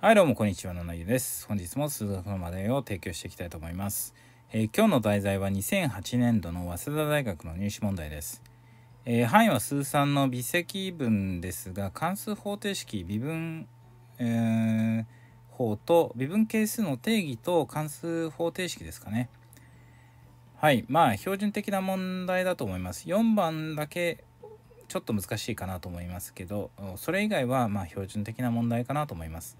はいどうもこんにちは、ななゆです。本日も数学の話題を提供していきたいと思います。えー、今日の題材は2008年度の早稲田大学の入試問題です。えー、範囲は数三の微積分ですが、関数方程式微分、えー、法と微分係数の定義と関数方程式ですかね。はい、まあ標準的な問題だと思います。4番だけちょっと難しいかなと思いますけど、それ以外はま標準的な問題かなと思います。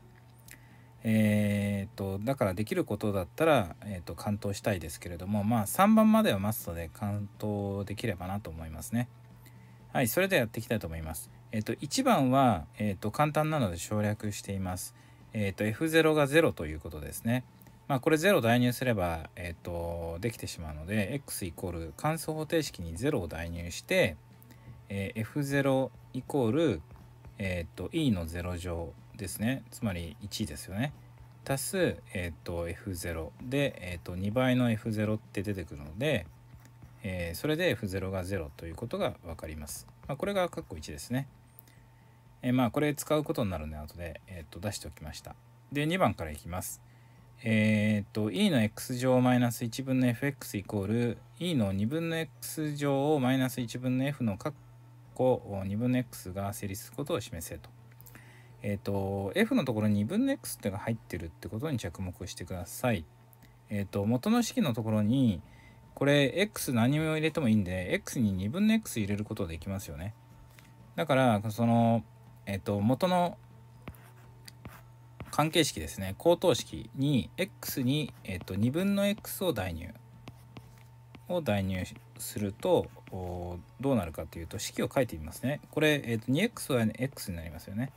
えー、っとだからできることだったら、えー、っと完投したいですけれどもまあ3番まではマストで完投できればなと思いますねはいそれではやっていきたいと思いますえっと1番は、えっと簡単なので省略していますえっと F0 が0ということですねまあこれ0を代入すれば、えっとできてしまうので x イコール関数方程式に0を代入して、えー、F0 イコールえっと e の0乗ですねつまり1ですよね足す、えーと、F0 で、えーと、2倍の F0 って出てくるので、えー、それで F0 が0ということが分かります。まあ、これが括弧1ですね。えー、まあこれ使うことになるので後で、えーと、と出しておきました。で2番からいきます。えっ、ー、と e の x 乗マイナス1分の fx イコール e の2分の x 乗をマイナス1分の f の括弧2分の x が成立することを示せと。えっ、ー、と F のところに2分の x ってのが入ってるってことに着目してください。えっ、ー、と元の式のところにこれ x 何も入れてもいいんで x に2分の x 入れることできますよね。だからそのえっ、ー、と元の関係式ですね高等式に x に、えっと2分の x を代入を代入するとどうなるかというと式を書いてみますね。これ、えっと 2x は x になりますよね。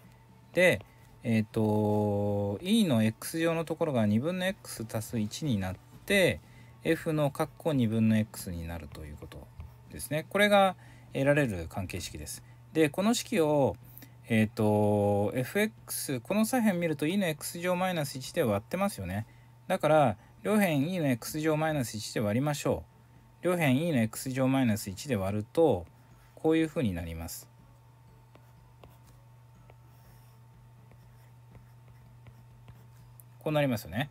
で、えっ、ー、と、e の x 乗のところが2分の x 足す1になって、f の括弧2分の x になるということですね。これが得られる関係式です。で、この式を、えっ、ー、と、fx、この左辺見ると e の x 乗マイナス1で割ってますよね。だから、両辺 e の x 乗マイナス1で割りましょう。両辺 e の x 乗マイナス1で割ると、こういうふうになります。こうなりますよね。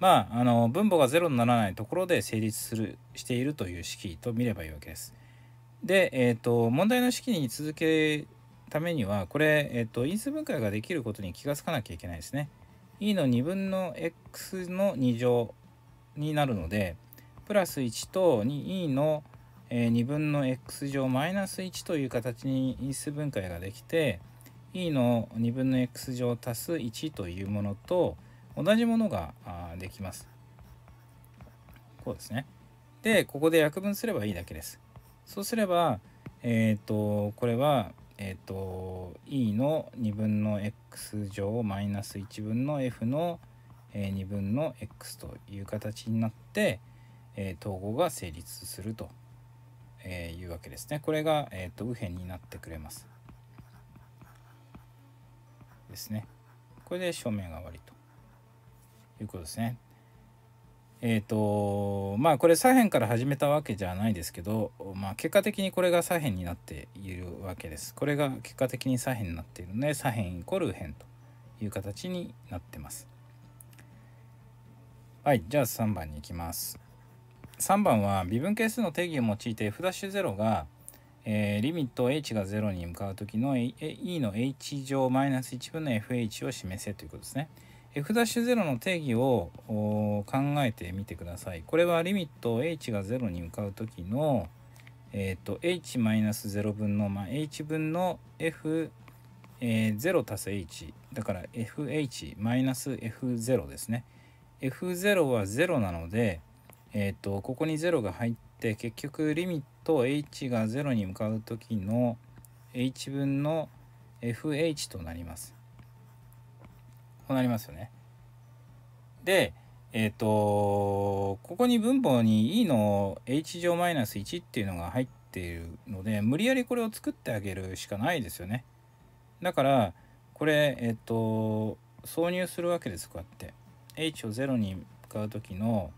まあ、あの分母が0にならないところで成立するしているという式と見ればいいわけです。で、えーと、問題の式に続けるためにはこれ、えーと、因数分解ができることに気が付かなきゃいけないですね。e の2分の x の2乗になるのでプラス1と 2e の2分の x 乗マイナス1という形に因数分解ができて e の2分の x 乗足す1というものと同じものができます。こうですね。で、ここで約分すればいいだけです。そうすれば、えっ、ー、と、これは、えっ、ー、と、e の2分の x 乗マイナス1分の f の2分の x という形になって、え統合が成立するというわけですね。これが、えっ、ー、と右辺になってくれます。ですね。これで正面が終わりと。いうことですね。えっ、ー、とまあこれ左辺から始めたわけじゃないですけど、まあ、結果的にこれが左辺になっているわけです。これが結果的に左辺になっているので左辺イコール辺という形になってます。はいじゃあ3番に行きます。3番は微分係数の定義を用いて f'0 がえー、リミット h が0に向かう時の e の h 乗 -1 分の fh を示せということですね。f'0 の定義を考えてみてください。これはリミット h が0に向かう時の、えっ、ー、と h-0 分の、まあ、h 分の f え0足す h だから fh マイナス f0 ですね f0 は0なのでえっ、ー、とここに0が入って結局リミット h が0に向かう時の h 分の fh となりますうなりますよね。で、えっ、ー、と、ここに分母に E の h 乗 -1 っていうのが入っているので、無理やりこれを作ってあげるしかないですよね。だから、これ、えっ、ー、と、挿入するわけです、こうやって。h を0に向かう時の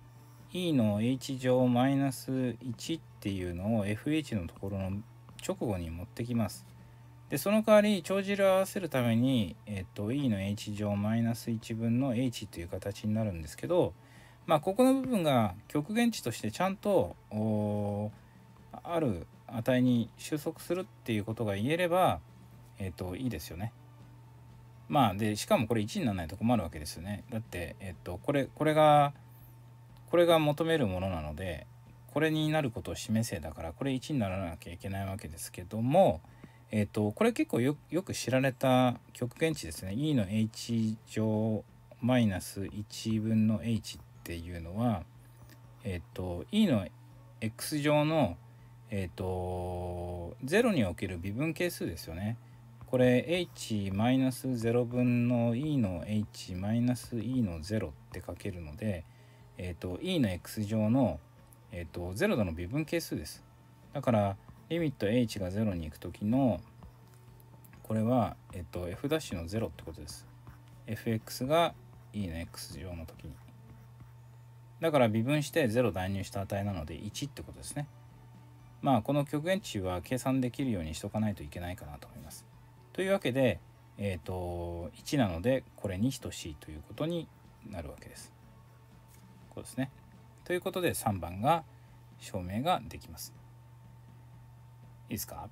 e の h 乗 -1 っていうのを fh のところの直後に持ってきます。でその代わり帳尻を合わせるために、えっと、e の h 乗マイナス1分の h という形になるんですけど、まあ、ここの部分が極限値としてちゃんとある値に収束するっていうことが言えれば、えっと、いいですよね。まあでしかもこれ1にならないと困るわけですよね。だって、えっと、これこれがこれが求めるものなのでこれになることを示せだからこれ1にならなきゃいけないわけですけども。えっ、ー、と、これ結構よく知られた極限値ですね。E の h 乗マイナス1分の h っていうのは、えっ、ー、と、E の x 乗の、えっ、ー、と、0における微分係数ですよね。これ h-0 マイナス分の e の h-e マイナスの0って書けるので、えっ、と、e の x 乗の、えっ、と、0度の微分係数です。だから、リミット h が0に行く時のこれは、えっと、f' の0ってことです。fx が e の x 乗の時に。だから微分して0代入した値なので1ってことですね。まあこの極限値は計算できるようにしとかないといけないかなと思います。というわけで、えっ、ー、と1なのでこれに等しいということになるわけです。こうですね。ということで3番が証明ができます。いいですか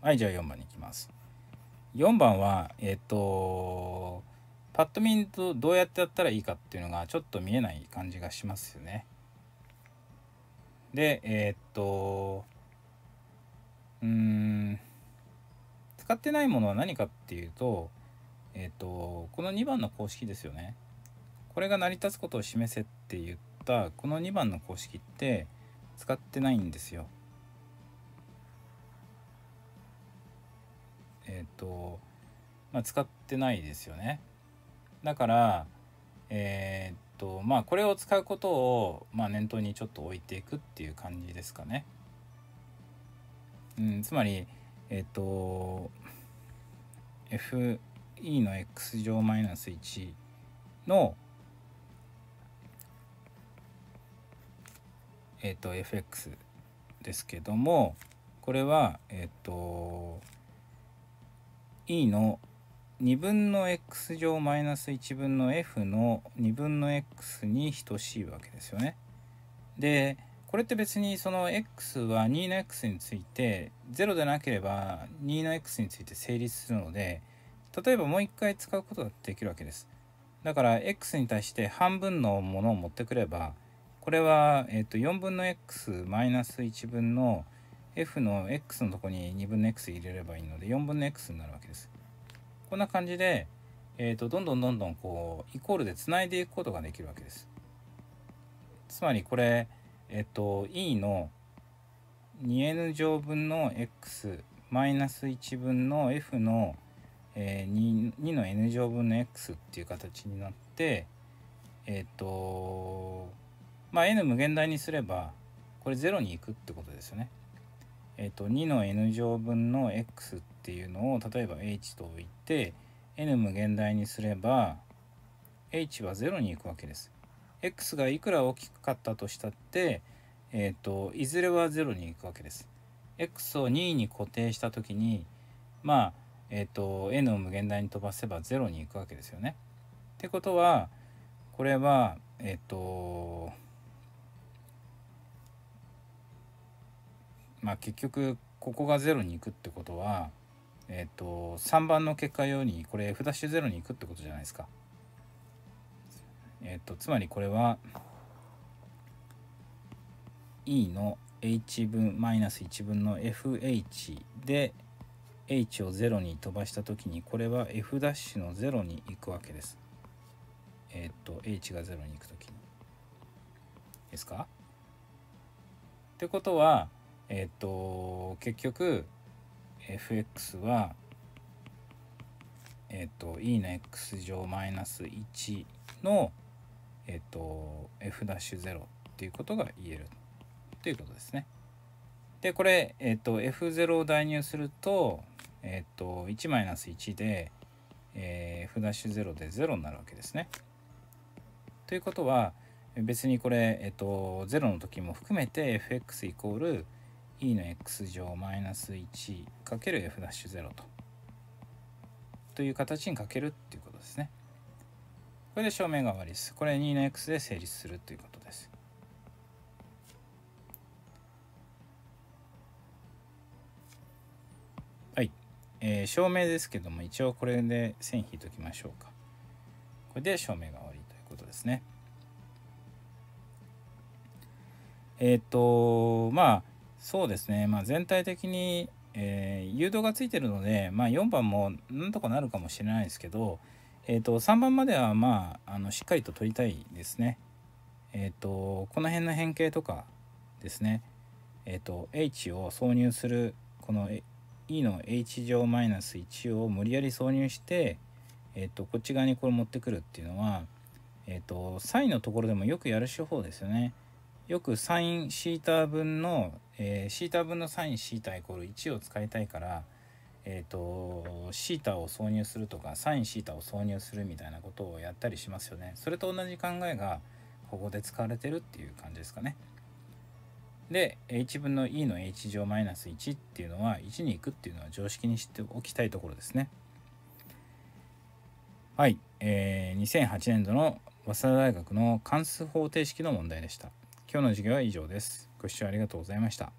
はいじゃあ4番に行きます4番はえっ、ー、とパッと見ンとどうやってやったらいいかっていうのがちょっと見えない感じがしますよねでえっ、とうん使ってないものは何かっていうとえっ、とこの2番の公式ですよねこれが成り立つことを示せって言ったこの2番の公式って使ってないんですよえっ、ー、とまあ使ってないですよねだからえっ、ー、とまあこれを使うことをまあ念頭にちょっと置いていくっていう感じですかねうん、つまりえっ、ー、と FE の x 乗マイナス1のえーと、FX ですけどもこれはえっ、ー、と E の2分の x 乗マイナス1分の f の2分の x に等しいわけですよね。でこれって別にその x は2の x について0でなければ2の x について成立するので例えばもう一回使うことができるわけです。だから x に対して半分のものを持ってくればこれは、えー、と4分の x マイナス1分の f の x のとこに2分の x 入れればいいので4分の x になるわけです。こんな感じで、えー、とどんどんどんどんこうイコールでつないでいくことができるわけです。つまりこれ、えっ、ー、と e の 2n 乗分の x マイナス1分の f の、えー、2, 2の n 乗分の x っていう形になってえっ、ー、とまあ、n 無限大にすればこれ0に行くってことですよね。えっ、ー、と2の n 乗分の x っていうのを例えば h と置いて n 無限大にすれば h は0に行くわけです。x がいくら大きかったとしたって、えっ、ー、といずれは0に行くわけです。x を2に固定した時にまあえっ、ー、と n を無限大に飛ばせば0に行くわけですよね。ってことはこれはえっ、ー、とまあ、結局ここが0に行くってことは、えっ、ー、と3番の結果ようにこれ F'0 に行くってことじゃないですか。えっ、ー、とつまりこれは E の h 分マイナス1分の fh で h を0に飛ばした時にこれは f' の0に行くわけです。えっ、ー、と h が0に行く時に。ですかってことはえっ、と結局 FX はえっ、ー、と E の X 乗マイナス1のえっ、と F'0 ダッシュっていうことが言えるということですね。でこれ、えっと F0 を代入すると,、えっと1-1で、えー、F'0 で0になるわけですね。ということは別にこれ、えっと0の時も含めて fx イコール e の x 乗マイナス 1×f'0 とという形にかけるっていうことですね。これで証明が終わりです。これ2の x で成立するということです。はい。えー、証明ですけども、一応これで線引いときましょうか。これで証明が終わりということですね。えっ、ー、と、まあ、そうですね、まあ、全体的に、えー、誘導がついてるので、まあ、4番もなんとかなるかもしれないですけど、えーと、3番までは、まあ、あのしっかりと取りたいですね。えっ、ー、とこの辺の変形とかですね、えっ、ー、と H を挿入するこの E の H 乗マイナス1を無理やり挿入して、えっ、ー、とこっち側にこれ持ってくるっていうのは、えっとサインのところでもよくやる手法ですよね。よくサインシータ分のえー、シータ分の sinθ イコール1を使いたいから、えーと、とシータを挿入するとかサインシータを挿入するみたいなことをやったりしますよね。それと同じ考えがここで使われてるっていう感じですかね。で h 分の e の h 乗マイナス1っていうのは1に行くっていうのは常識にしておきたいところですね。はい、えー、2008年度の早稲田大学の関数方程式の問題でした。今日の授業は以上です。ご視聴ありがとうございました。